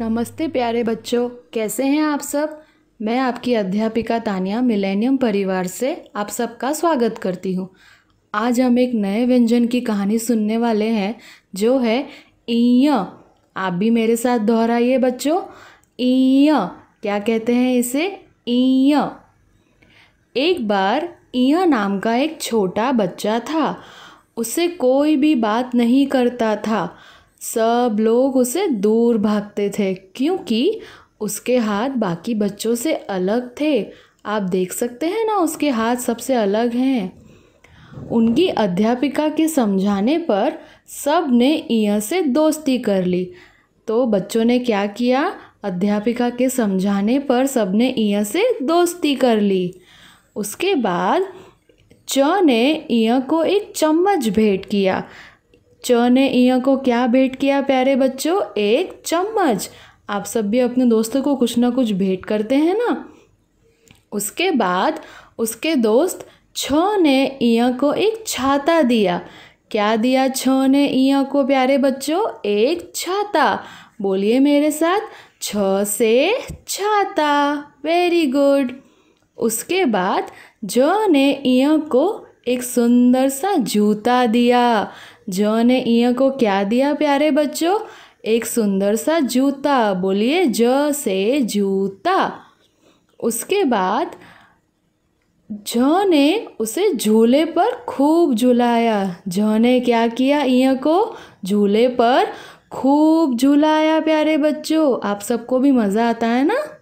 नमस्ते प्यारे बच्चों कैसे हैं आप सब मैं आपकी अध्यापिका तानिया मिलेनियम परिवार से आप सबका स्वागत करती हूँ आज हम एक नए व्यंजन की कहानी सुनने वाले हैं जो है इय आप भी मेरे साथ दोहराइए बच्चों इय क्या कहते हैं इसे इय एक बार इय नाम का एक छोटा बच्चा था उसे कोई भी बात नहीं करता था सब लोग उसे दूर भागते थे क्योंकि उसके हाथ बाकी बच्चों से अलग थे आप देख सकते हैं ना उसके हाथ सबसे अलग हैं उनकी अध्यापिका के समझाने पर सब ने इया से दोस्ती कर ली तो बच्चों ने क्या किया अध्यापिका के समझाने पर सब ने इया से दोस्ती कर ली उसके बाद च ने इया को एक चम्मच भेंट किया च ने इया को क्या भेंट किया प्यारे बच्चों एक चम्मच आप सब भी अपने दोस्तों को कुछ ना कुछ भेंट करते हैं ना उसके बाद उसके दोस्त छ ने इया को एक छाता दिया क्या दिया छ ने इया को प्यारे बच्चों एक छाता बोलिए मेरे साथ छ से छाता वेरी गुड उसके बाद ज ने इया को एक सुंदर सा जूता दिया जो ने ઈય को क्या दिया प्यारे बच्चों एक सुंदर सा जूता बोलिए ज से जूता उसके बाद ज ने उसे झूले पर खूब झुलाया ज ने क्या किया इया को झूले पर खूब झुलाया प्यारे बच्चों आप सबको भी मज़ा आता है ना